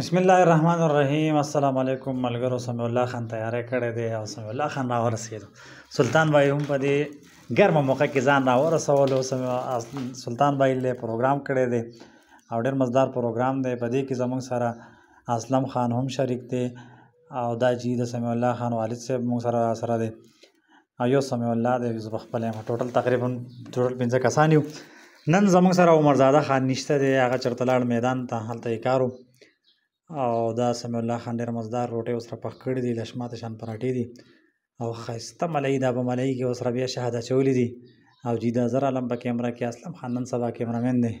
بسم الله الرحمن الرحیم السلام علیکم ملګرو سمع الله خان تیارې کړې دی او سمع الله خان راورسېد سلطان بای هم په دې ګرمه موقع کې ځان راورسول سلطان بای له پروګرام کړی دی او ډېر مزدار پروګرام دی په دې کې زموږ سره اسلم خان هم شریک دی او دا جی د سمع الله خان والد صاحب موږ سره سره دی او یو سمع الله دی زه خپل یم ټوټل تقریبا ټوټل پنځه کسان یو نن زموږ سره عمرزاده خان نشته دی هغه چرتلاړ میدان ته هلته کارو او دا سمیع الله خان ډېر مزدار روټۍ ورسره پخ کړي دي لشماته شان پراټې دي او ښایسته ملۍ دا به ملۍ کې ورسره بیا شهد اچولي دي او جیدا زر عالم په کیمره کې اسلم خان نن سبا کیمرامین دی